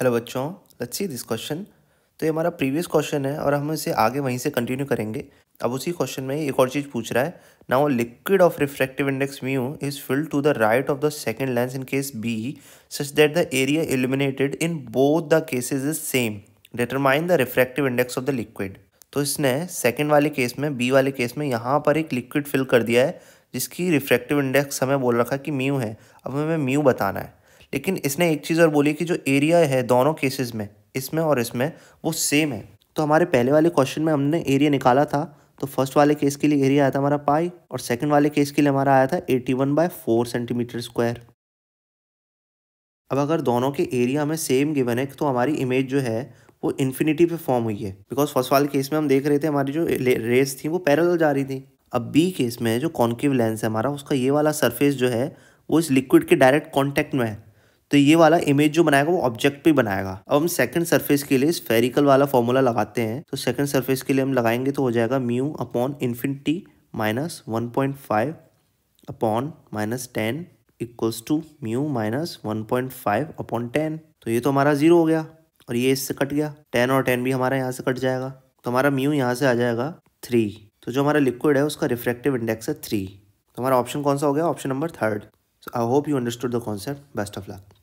hello बच्चों let's see this question तो ये हमारा प्रीवियस क्वेश्चन है और हम इसे आगे वहीं से कंटिन्यू करेंगे अब उसी क्वेश्चन में एक और चीज़ पूछ रहा है now liquid of refractive index mu is filled to the right of the second lens in case B such that the area illuminated in both the cases is same determine the refractive index of the liquid तो इसने second वाले case में B वाले case में यहाँ पर एक liquid fill कर दिया है जिसकी रिफ्रैक्टिव इंडेक्स हमें बोल रखा है कि म्यू है अब हमें म्यू बताना है लेकिन इसने एक चीज़ और बोली कि जो एरिया है दोनों केसेस में इसमें और इसमें वो सेम है तो हमारे पहले वाले क्वेश्चन में हमने एरिया निकाला था तो फर्स्ट वाले केस के लिए एरिया आया था हमारा पाई और सेकंड वाले केस के लिए हमारा आया था 81 one by four centimetre square अब अगर दोनों के एरिया हमें सेम गिवन है तो हमारी इमेज जो है वो इन्फिनिटी पे फॉर्म हुई है बिकॉज फर्स्ट वाले केस में हम देख रहे थे हमारी जो रेस थी वो पैरल जा रही थी अब बी केस में जो कॉन्केव लेंस है हमारा उसका ये वाला सरफेस जो है वो इस लिक्विड के डायरेक्ट कॉन्टैक्ट में है तो ये वाला इमेज जो बनाएगा वो ऑब्जेक्ट पे बनाएगा अब हम सेकंड सरफेस के लिए स्फेरिकल वाला फॉर्मूला लगाते हैं तो सेकंड सरफेस के लिए हम लगाएंगे तो हो जाएगा mu upon infinity minus one point five upon minus ten equals two mu minus one point five upon ten तो ये तो हमारा जीरो हो गया और ये इससे कट गया टेन और टेन भी हमारा यहाँ से कट जाएगा तो हमारा म्यू यहाँ से आ जाएगा थ्री तो जो हमारा लिक्विड है उसका रिफ्रेक्टिव इंडेक्स है थ्री तो हमारा ऑप्शन कौन सा हो गया option number third I hope you understood the concept best of luck